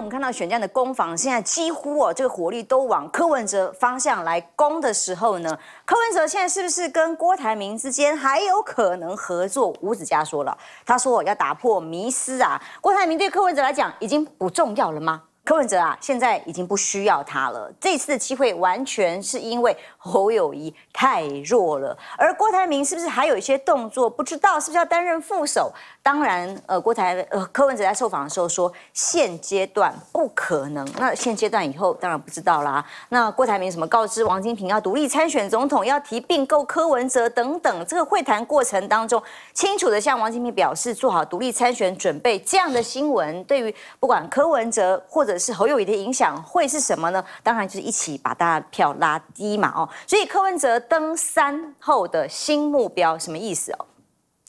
我们看到选将的攻防，现在几乎哦，这个火力都往柯文哲方向来攻的时候呢，柯文哲现在是不是跟郭台铭之间还有可能合作？吴子嘉说了，他说要打破迷思啊，郭台铭对柯文哲来讲已经不重要了吗？柯文哲啊，现在已经不需要他了，这次的机会完全是因为。侯友谊太弱了，而郭台铭是不是还有一些动作？不知道是不是要担任副手？当然，呃，郭台呃柯文哲在受访的时候说，现阶段不可能。那现阶段以后当然不知道啦。那郭台铭什么告知王金平要独立参选总统，要提并购柯文哲等等？这个会谈过程当中，清楚的向王金平表示做好独立参选准备这样的新闻，对于不管柯文哲或者是侯友谊的影响会是什么呢？当然就是一起把大家票拉低嘛哦。所以柯文哲登三后的新目标什么意思哦？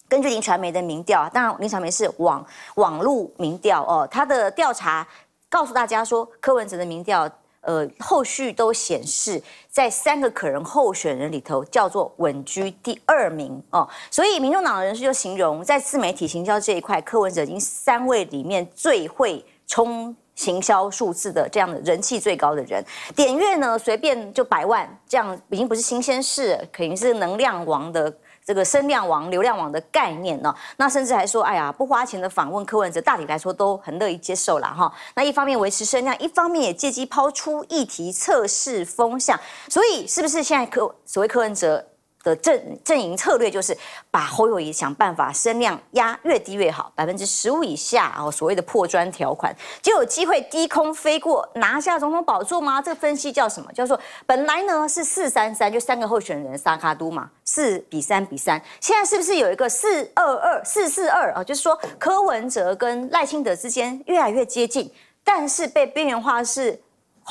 根据林传媒的民调，当然林传媒是网网路民调哦，他的调查告诉大家说，柯文哲的民调呃后续都显示在三个可人候选人里头叫做稳居第二名哦，所以民众党的人士就形容在自媒体行销这一块，柯文哲已经三位里面最会冲。行销数字的这样的人气最高的人，点阅呢随便就百万，这样已经不是新鲜事，肯定是能量王的这个声量王、流量王的概念呢。那甚至还说，哎呀，不花钱的访问柯文哲，大体来说都很乐意接受了哈。那一方面维持声量，一方面也借机抛出议题测试风向，所以是不是现在柯所谓柯文哲？的阵阵营策略就是把侯友谊想办法声量压越低越好百分之十五以下哦所谓的破砖条款就有机会低空飞过拿下总统宝座吗？这个分析叫什么？叫做本来呢是四三三就三个候选人沙卡都嘛四比三比三现在是不是有一个四二二四四二啊？就是说柯文哲跟赖清德之间越来越接近，但是被边缘化是。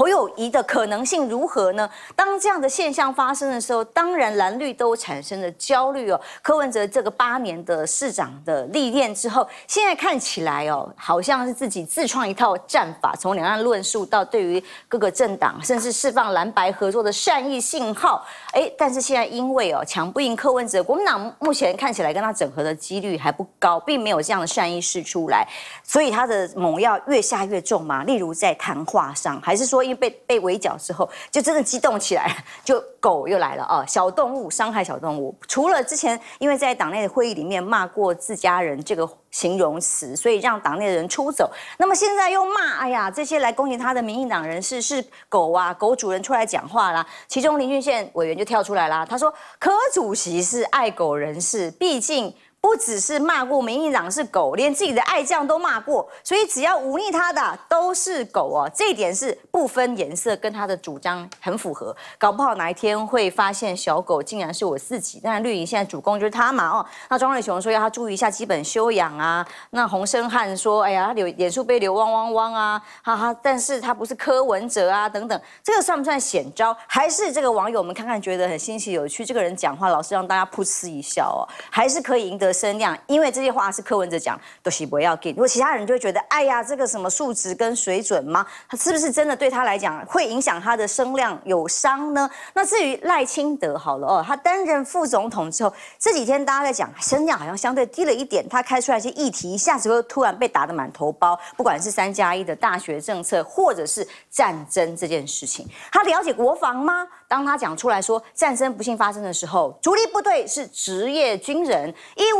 侯友谊的可能性如何呢？当这样的现象发生的时候，当然蓝绿都产生了焦虑哦。柯文哲这个八年的市长的历练之后，现在看起来哦，好像是自己自创一套战法，从两岸论述到对于各个政党，甚至释放蓝白合作的善意信号。哎，但是现在因为哦强不赢柯文哲，国民党目前看起来跟他整合的几率还不高，并没有这样的善意示出来，所以他的猛药越下越重吗？例如在谈话上，还是说？被被围剿之后，就真的激动起来就狗又来了啊！小动物伤害小动物，除了之前因为在党内的会议里面骂过自家人这个形容词，所以让党内的人出走，那么现在又骂，哎呀，这些来攻击他的民进党人士是狗啊！狗主人出来讲话啦，其中林俊宪委员就跳出来啦，他说柯主席是爱狗人士，毕竟。不只是骂过民进党是狗，连自己的爱将都骂过，所以只要忤逆他的都是狗哦，这一点是不分颜色，跟他的主张很符合。搞不好哪一天会发现小狗竟然是我自己。但是绿营现在主攻就是他嘛哦，那庄瑞雄说要他注意一下基本修养啊，那洪生汉说哎呀，流脸书被流汪汪汪啊，哈哈，但是他不是柯文哲啊等等，这个算不算险招？还是这个网友们看看觉得很新奇有趣，这个人讲话老是让大家噗嗤一笑哦，还是可以赢得。声量，因为这些话是柯文哲讲，都是不要给。如果其他人就会觉得，哎呀，这个什么数值跟水准吗？他是不是真的对他来讲会影响他的声量有伤呢？那至于赖清德好了哦，他担任副总统之后，这几天大家在讲声量好像相对低了一点。他开出来一些议题，一下子会突然被打得满头包。不管是三加一的大学政策，或者是战争这件事情，他了解国防吗？当他讲出来说战争不幸发生的时候，主力部队是职业军人，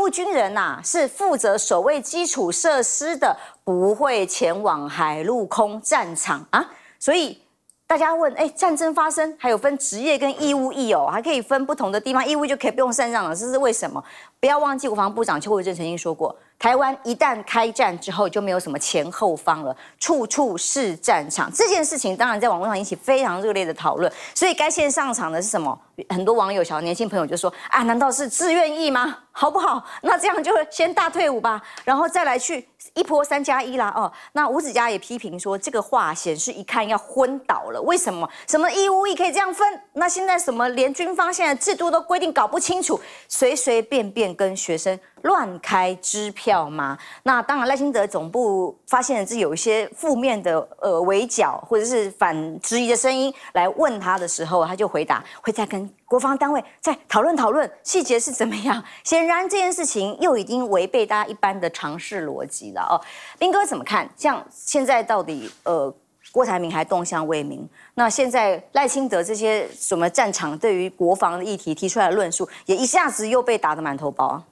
务。务军人呐，是负责所卫基础设施的，不会前往海陆空战场啊。所以大家问，哎，战争发生还有分职业跟义务役哦，还可以分不同的地方义务就可以不用上战场，这是为什么？不要忘记，国防部长邱国正曾经说过。台湾一旦开战之后，就没有什么前后方了，处处是战场。这件事情当然在网络上引起非常热烈的讨论。所以该先上场的是什么？很多网友，小年轻朋友就说：“啊，难道是自愿意吗？好不好？那这样就先大退伍吧，然后再来去一波三加一啦。”哦，那吴子嘉也批评说，这个话显示一看要昏倒了。为什么？什么义务役可以这样分？那现在什么连军方现在制度都规定搞不清楚，随随便便跟学生。乱开支票吗？那当然，赖清德总部发现是有一些负面的呃围剿或者是反质疑的声音来问他的时候，他就回答会再跟国防单位再讨论讨论细节是怎么样。显然这件事情又已经违背大家一般的常识逻辑了哦。兵哥怎么看？像现在到底呃郭台铭还动向未明，那现在赖清德这些什么战场对于国防的议题提出来的论述，也一下子又被打得满头包啊。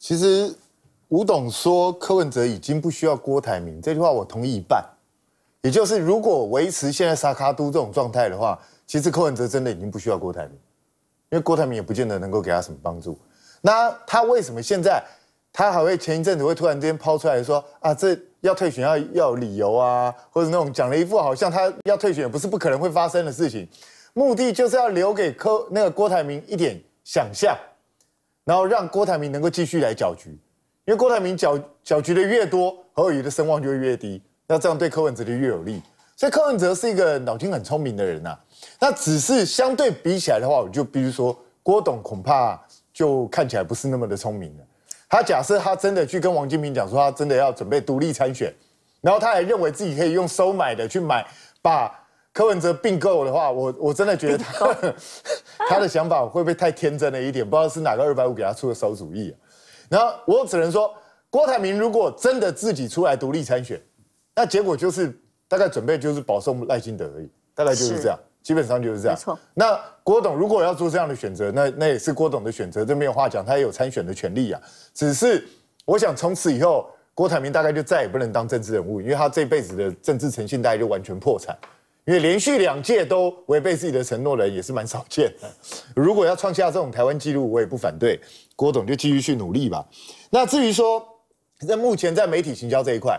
其实吴董说柯文哲已经不需要郭台铭这句话，我同意一半，也就是如果维持现在沙卡都这种状态的话，其实柯文哲真的已经不需要郭台铭，因为郭台铭也不见得能够给他什么帮助。那他为什么现在他还会前一阵子会突然之间抛出来说啊，这要退选要要理由啊，或者那种讲了一副好像他要退选不是不可能会发生的事情，目的就是要留给柯那个郭台铭一点想象。然后让郭台铭能够继续来搅局，因为郭台铭搅搅局的越多，何友宜的声望就会越低，那这样对柯文哲就越有利。所以柯文哲是一个脑筋很聪明的人呐。那只是相对比起来的话，我就比如说郭董恐怕就看起来不是那么的聪明了。他假设他真的去跟王金平讲说他真的要准备独立参选，然后他还认为自己可以用收买的去买把柯文哲并购的话，我我真的觉得他。他的想法会不会太天真了一点？不知道是哪个二百五给他出的手主意啊？然后我只能说，郭台铭如果真的自己出来独立参选，那结果就是大概准备就是保送赖清德而已，大概就是这样，基本上就是这样。没错。那郭董如果要做这样的选择，那那也是郭董的选择，这没有话讲，他也有参选的权利啊。只是我想从此以后，郭台铭大概就再也不能当政治人物，因为他这辈子的政治诚信大概就完全破产。因为连续两届都违背自己的承诺人也是蛮少见的。如果要创下这种台湾纪录，我也不反对，郭总就继续去努力吧。那至于说在目前在媒体行销这一块，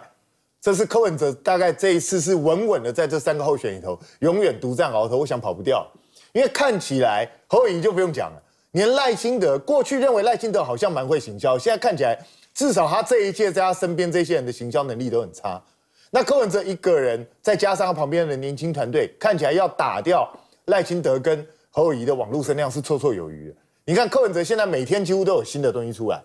这是柯文哲大概这一次是稳稳的在这三个候选里头永远独占鳌头，我想跑不掉。因为看起来侯友就不用讲了，连赖清德过去认为赖清德好像蛮会行销，现在看起来至少他这一届在他身边这些人的行销能力都很差。那柯文哲一个人，再加上旁边的年轻团队，看起来要打掉赖清德跟侯友谊的网络声量是绰绰有余的。你看柯文哲现在每天几乎都有新的东西出来，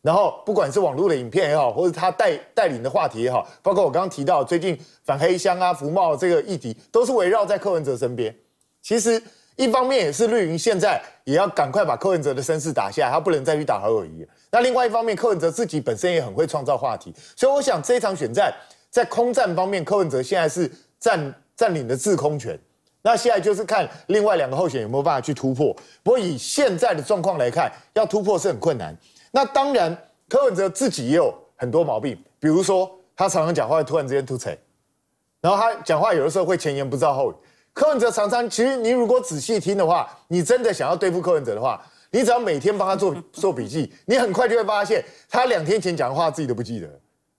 然后不管是网络的影片也好，或者他带带领的话题也好，包括我刚刚提到最近反黑箱啊、服茂这个议题，都是围绕在柯文哲身边。其实一方面也是绿营现在也要赶快把柯文哲的声势打下来，他不能再去打侯友谊。那另外一方面，柯文哲自己本身也很会创造话题，所以我想这一场选战。在空战方面，柯文哲现在是占占领的制空权，那现在就是看另外两个候选有没有办法去突破。不过以现在的状况来看，要突破是很困难。那当然，柯文哲自己也有很多毛病，比如说他常常讲话突然之间吐词，然后他讲话有的时候会前言不照后语。柯文哲常常，其实你如果仔细听的话，你真的想要对付柯文哲的话，你只要每天帮他做做笔记，你很快就会发现他两天前讲的话自己都不记得。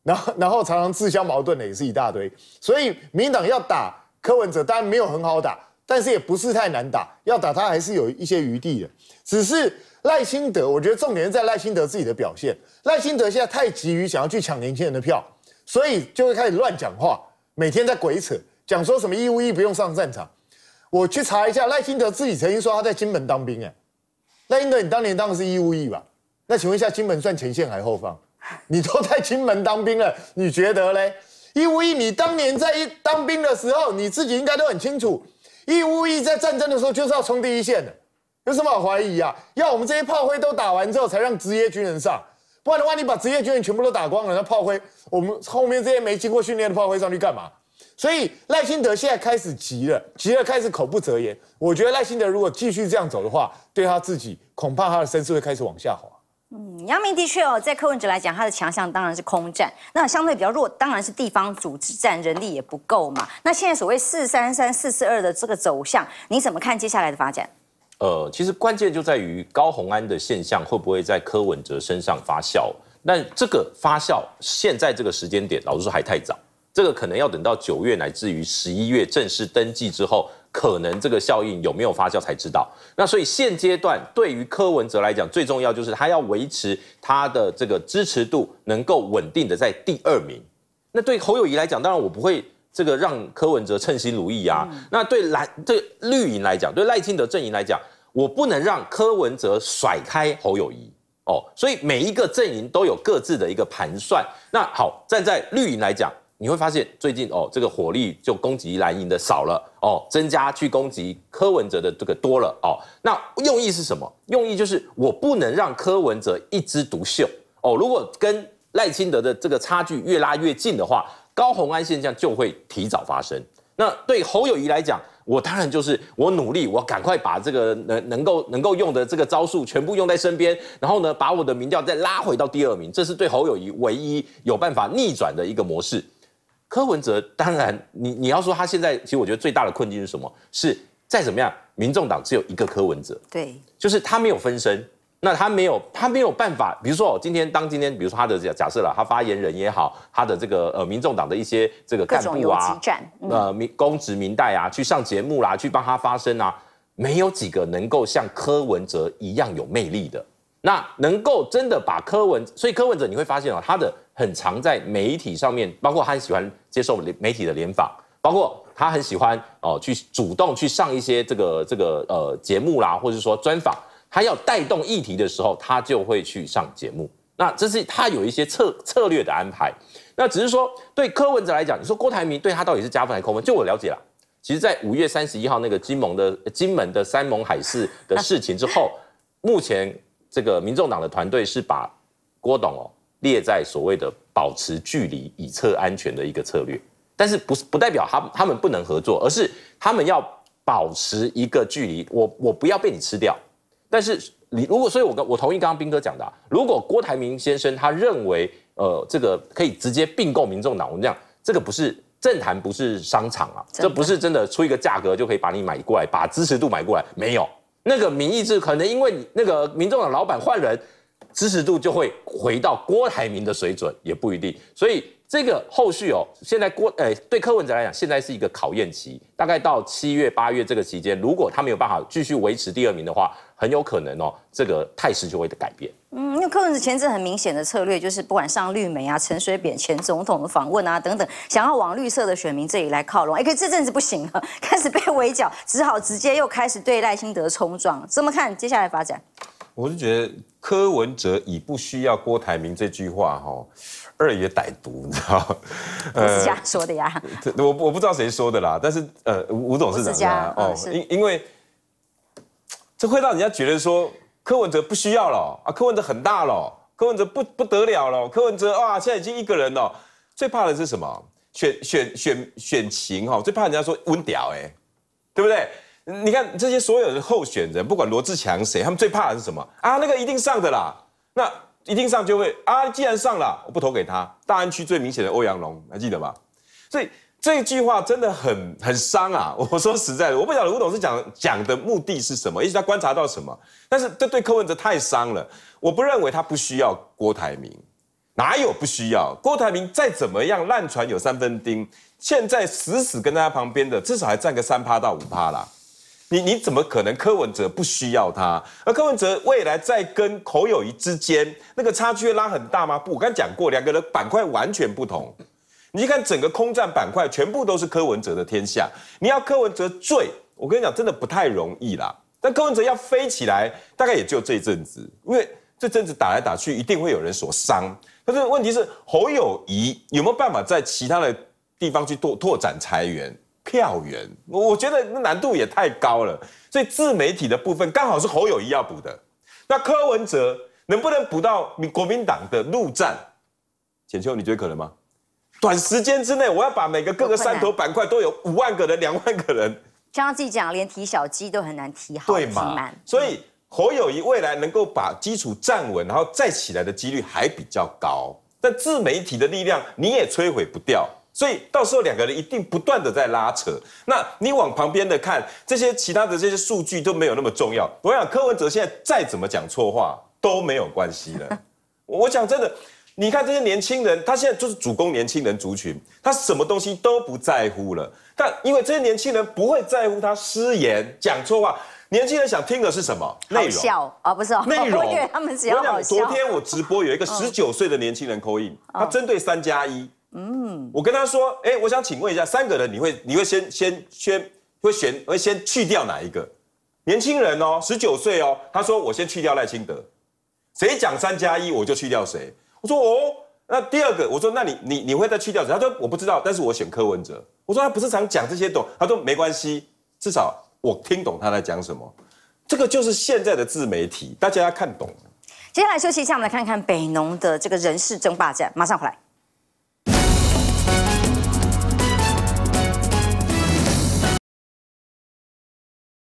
然后，然后常常自相矛盾的也是一大堆，所以民党要打柯文哲，当然没有很好打，但是也不是太难打，要打他还是有一些余地的。只是赖清德，我觉得重点是在赖清德自己的表现。赖清德现在太急于想要去抢年轻人的票，所以就会开始乱讲话，每天在鬼扯，讲说什么义务役不用上战场。我去查一下赖清德自己曾经说他在金门当兵，哎，赖清德你当年当的是义务役吧？那请问一下，金门算前线还后方？你都在金门当兵了，你觉得嘞？义务役，你当年在一当兵的时候，你自己应该都很清楚，义务役在战争的时候就是要冲第一线的，有什么好怀疑啊？要我们这些炮灰都打完之后才让职业军人上，不然的话，你把职业军人全部都打光了，那炮灰我们后面这些没经过训练的炮灰上去干嘛？所以赖清德现在开始急了，急了开始口不择言。我觉得赖清德如果继续这样走的话，对他自己恐怕他的身势会开始往下滑。嗯，姚明的确哦，在柯文哲来讲，他的强项当然是空战，那相对比较弱当然是地方组织战，人力也不够嘛。那现在所谓四三三四四二的这个走向，你怎么看接下来的发展？呃，其实关键就在于高洪安的现象会不会在柯文哲身上发酵？那这个发酵现在这个时间点，老实说还太早，这个可能要等到九月乃至于十一月正式登记之后。可能这个效应有没有发酵才知道。那所以现阶段对于柯文哲来讲，最重要就是他要维持他的这个支持度能够稳定的在第二名。那对侯友谊来讲，当然我不会这个让柯文哲称心如意啊。那对蓝对绿营来讲，对赖清德阵营来讲，我不能让柯文哲甩开侯友谊哦。所以每一个阵营都有各自的一个盘算。那好，站在绿营来讲。你会发现最近哦，这个火力就攻击蓝营的少了哦，增加去攻击柯文哲的这个多了哦。那用意是什么？用意就是我不能让柯文哲一枝独秀哦。如果跟赖清德的这个差距越拉越近的话，高洪安现象就会提早发生。那对侯友谊来讲，我当然就是我努力，我赶快把这个能能够能够用的这个招数全部用在身边，然后呢，把我的民调再拉回到第二名，这是对侯友谊唯一有办法逆转的一个模式。柯文哲当然，你你要说他现在，其实我觉得最大的困境是什么？是再怎么样，民众党只有一个柯文哲，对，就是他没有分身，那他没有，他没有办法。比如说今天，当今天，比如说他的假假设了，他发言人也好，他的这个呃，民众党的一些这个干部啊，呃，民公职民代啊，去上节目啦，去帮他发声啊，没有几个能够像柯文哲一样有魅力的。那能够真的把柯文，所以柯文哲你会发现哦，他的很常在媒体上面，包括他喜欢接受媒体的联访，包括他很喜欢哦去主动去上一些这个这个呃节目啦，或者说专访。他要带动议题的时候，他就会去上节目。那这是他有一些策策略的安排。那只是说对柯文哲来讲，你说郭台铭对他到底是加分还是扣分？就我了解啦，其实，在五月三十一号那个金门的金门的山盟海誓的事情之后，目前。这个民众党的团队是把郭董哦列在所谓的保持距离以测安全的一个策略，但是不是不代表他他们不能合作，而是他们要保持一个距离，我我不要被你吃掉。但是你如果，所以我跟我同意刚刚斌哥讲的，如果郭台铭先生他认为呃这个可以直接并购民众党，我们讲这个不是政坛不是商场啊，这不是真的出一个价格就可以把你买过来，把支持度买过来，没有。那个民意制可能因为那个民众的老板换人，支持度就会回到郭台铭的水准，也不一定，所以。这个后续哦，现在郭呃对柯文哲来讲，现在是一个考验期，大概到七月八月这个期间，如果他没有办法继续维持第二名的话，很有可能哦，这个态势就会的改变。嗯，因为柯文哲前阵很明显的策略就是，不管上绿媒啊、陈水扁前总统的访问啊等等，想要往绿色的选民这里来靠拢。哎，可是这阵子不行了，开始被围剿，只好直接又开始对赖清德冲撞。这么看，接下来发展？我是觉得柯文哲已不需要郭台铭这句话，哈，二爷歹毒，你知道？不是这样说的呀，我我不知道谁说的啦，但是呃，吴董事长的哦，因因为这会让人家觉得说柯文哲不需要了啊，柯文哲很大了，柯文哲不不得了了，柯文哲啊，现在已经一个人了，最怕的是什么？选选选选情哈，最怕人家说温屌哎，对不对？你看这些所有的候选人，不管罗志强谁，他们最怕的是什么啊？那个一定上的啦，那一定上就会啊。既然上了，我不投给他。大安区最明显的欧阳龙，还记得吧？所以这句话真的很很伤啊。我说实在的，我不晓得吴董事讲讲的目的是什么，也许他观察到什么，但是这对柯文哲太伤了。我不认为他不需要郭台铭，哪有不需要郭台铭？再怎么样，烂船有三分钉，现在死死跟在他旁边的，至少还占个三趴到五趴啦。你你怎么可能柯文哲不需要他？而柯文哲未来在跟侯友谊之间那个差距拉很大吗？不，我刚讲过，两个人板块完全不同。你看整个空战板块全部都是柯文哲的天下，你要柯文哲坠，我跟你讲，真的不太容易啦。但柯文哲要飞起来，大概也就这一阵子，因为这阵子打来打去，一定会有人所伤。但是问题是，侯友谊有没有办法在其他的地方去拓拓展裁源？票源，我觉得难度也太高了，所以自媒体的部分刚好是侯友谊要补的。那柯文哲能不能补到民国民党的陆战？浅秋，你觉得可能吗？短时间之内，我要把每个各个山头板块都有五万个人、两万个人，像他自己讲，连提小鸡都很难提好，对吗？所以侯友谊未来能够把基础站稳，然后再起来的几率还比较高。但自媒体的力量你也摧毁不掉。所以到时候两个人一定不断的在拉扯。那你往旁边的看，这些其他的这些数据都没有那么重要。我想柯文哲现在再怎么讲错话都没有关系了。我想真的，你看这些年轻人，他现在就是主攻年轻人族群，他什么东西都不在乎了。但因为这些年轻人不会在乎他失言讲错话，年轻人想听的是什么内容啊？不是内容，他们只要。昨天我直播有一个十九岁的年轻人扣印，他针对三加一。嗯，我跟他说，哎，我想请问一下，三个人你会你会先先先会选会先去掉哪一个？年轻人哦，十九岁哦。他说我先去掉赖清德，谁讲三加一我就去掉谁。我说哦，那第二个，我说那你你你会再去掉谁？他说我不知道，但是我选柯文哲。我说他不是常讲这些懂？他说没关系，至少我听懂他在讲什么。这个就是现在的自媒体，大家要看懂。接下来休息一下，我们来看看北农的这个人事争霸战，马上回来。